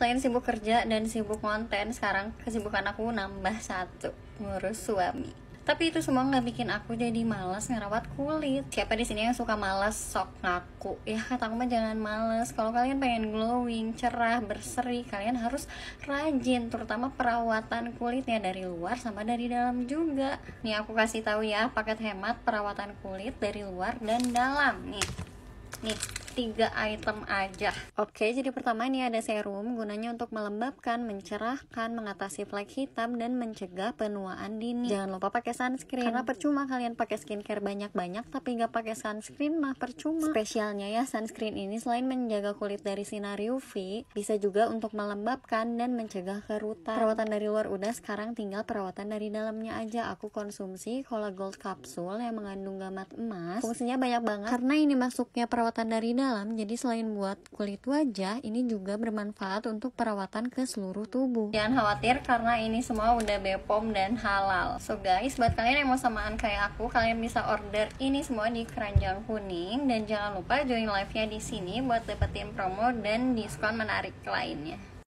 selain sibuk kerja dan sibuk konten sekarang kesibukan aku nambah satu ngurus suami tapi itu semua nggak bikin aku jadi malas ngerawat kulit siapa di sini yang suka malas sok ngaku ya kata aku mah jangan malas kalau kalian pengen glowing cerah berseri kalian harus rajin terutama perawatan kulitnya dari luar sama dari dalam juga nih aku kasih tahu ya paket hemat perawatan kulit dari luar dan dalam nih nih tiga item aja oke jadi pertama ini ada serum gunanya untuk melembabkan mencerahkan mengatasi flek hitam dan mencegah penuaan dini jangan lupa pakai sunscreen karena percuma kalian pakai skincare banyak-banyak tapi nggak pakai sunscreen mah percuma spesialnya ya sunscreen ini selain menjaga kulit dari sinar UV bisa juga untuk melembabkan dan mencegah kerutan perawatan dari luar udah sekarang tinggal perawatan dari dalamnya aja aku konsumsi Cola Gold Capsule yang mengandung gamat emas fungsinya banyak banget karena ini masuknya perawatan dari dalam dalam, jadi selain buat kulit wajah, ini juga bermanfaat untuk perawatan ke seluruh tubuh. Jangan khawatir karena ini semua udah Bepom dan halal. So guys, buat kalian yang mau samaan kayak aku, kalian bisa order ini semua di keranjang kuning dan jangan lupa join live-nya di sini buat dapetin promo dan diskon menarik lainnya.